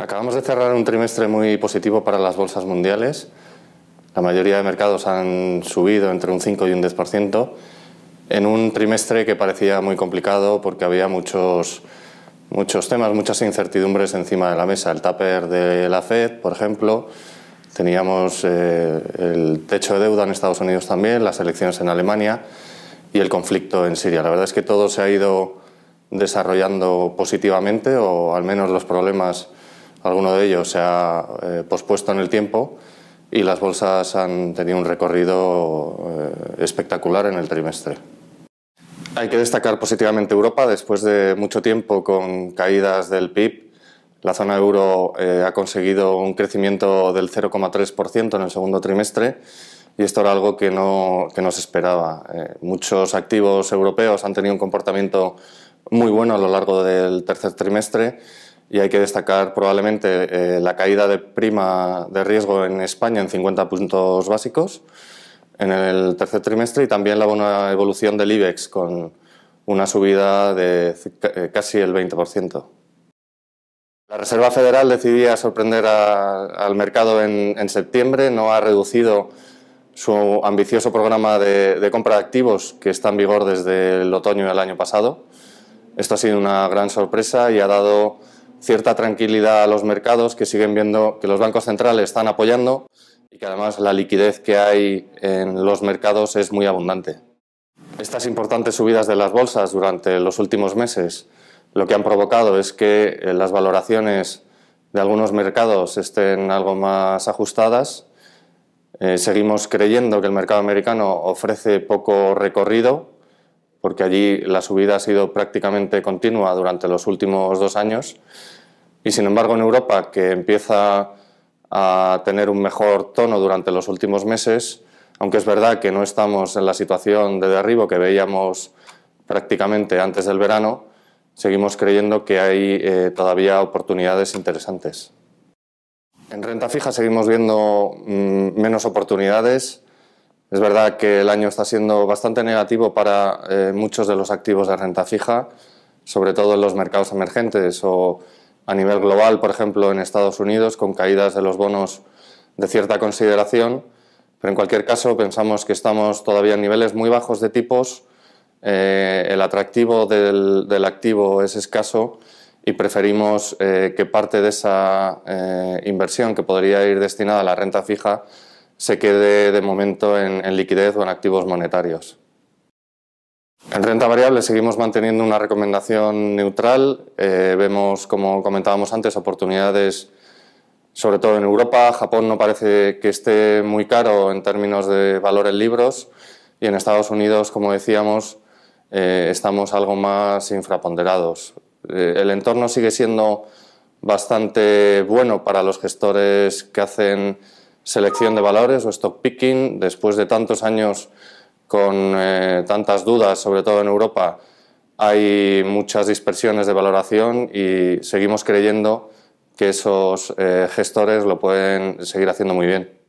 Acabamos de cerrar un trimestre muy positivo para las bolsas mundiales. La mayoría de mercados han subido entre un 5 y un 10%, en un trimestre que parecía muy complicado porque había muchos, muchos temas, muchas incertidumbres encima de la mesa. El taper de la Fed, por ejemplo, teníamos eh, el techo de deuda en Estados Unidos también, las elecciones en Alemania y el conflicto en Siria. La verdad es que todo se ha ido desarrollando positivamente, o al menos los problemas Alguno de ellos se ha eh, pospuesto en el tiempo y las bolsas han tenido un recorrido eh, espectacular en el trimestre. Hay que destacar positivamente Europa. Después de mucho tiempo con caídas del PIB, la zona euro eh, ha conseguido un crecimiento del 0,3% en el segundo trimestre y esto era algo que no, que se esperaba. muchos activos europeos han tenido un comportamiento muy bueno a lo largo del tercer trimestre y hay que destacar probablemente eh, la caída de prima de riesgo en España en 50 puntos básicos en el tercer trimestre y también la buena evolución del IBEX con una subida de eh, casi el 20%. La Reserva Federal decidía sorprender al mercado en, septiembre, no ha reducido su ambicioso programa de, de compra de activos que está en vigor desde el otoño del año pasado. Esto ha sido una gran sorpresa y ha dado cierta tranquilidad a los mercados que siguen viendo que los bancos centrales están apoyando y que además la liquidez que hay en los mercados es muy abundante. Estas importantes subidas de las bolsas durante los últimos meses lo que han provocado es que eh, las valoraciones de algunos mercados estén algo más ajustadas. Eh, seguimos creyendo que el mercado americano ofrece poco recorrido porque allí la subida ha sido prácticamente continua durante los últimos dos años. Y sin embargo, en Europa, que empieza a tener un mejor tono durante los últimos meses, aunque es verdad que no estamos en la situación de derribo que veíamos prácticamente antes del verano, seguimos creyendo que hay eh, todavía oportunidades interesantes. En renta fija seguimos viendo mm, menos oportunidades es verdad que el año está siendo bastante negativo para eh, muchos de los activos de renta fija, sobre todo en los mercados emergentes o a nivel global, por ejemplo, en Estados Unidos, con caídas de los bonos de cierta consideración. Pero en cualquier caso, pensamos que estamos todavía en niveles muy bajos de tipos, eh, el atractivo del, activo es escaso y preferimos eh, que parte de esa inversión que podría ir destinada a la renta fija se quede de momento en, liquidez o en activos monetarios. En renta variable seguimos manteniendo una recomendación neutral. Eh, vemos, como comentábamos antes, oportunidades sobre todo en Europa. Japón no parece que esté muy caro en términos de valor en libros y en Estados Unidos, como decíamos, eh, estamos algo más infraponderados. Eh, el entorno sigue siendo bastante bueno para los gestores que hacen selección de valores o stock picking. Después de tantos años con eh, tantas dudas, sobre todo en Europa, hay muchas dispersiones de valoración y seguimos creyendo que esos eh, gestores lo pueden seguir haciendo muy bien.